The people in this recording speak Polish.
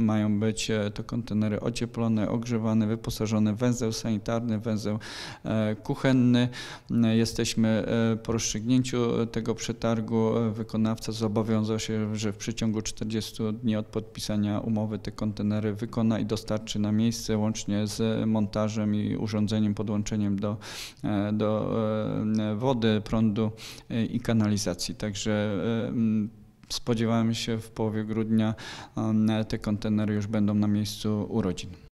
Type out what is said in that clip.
mają być e, to kontenery ocieplone, ogrzewane, wyposażone w węzeł sanitarny, węzeł e, kuchenny. E, jesteśmy po rozstrzygnięciu tego przetargu. Wykonawca zobowiązał się, że w przeciągu 40 dni od podpisania umowy te kontenery wykona i dostarczy na miejsce łącznie z montażem i urządzeniem, podłączeniem do, do wody, prądu i kanalizacji. Także Spodziewałem się w połowie grudnia e, te kontenery już będą na miejscu urodzin.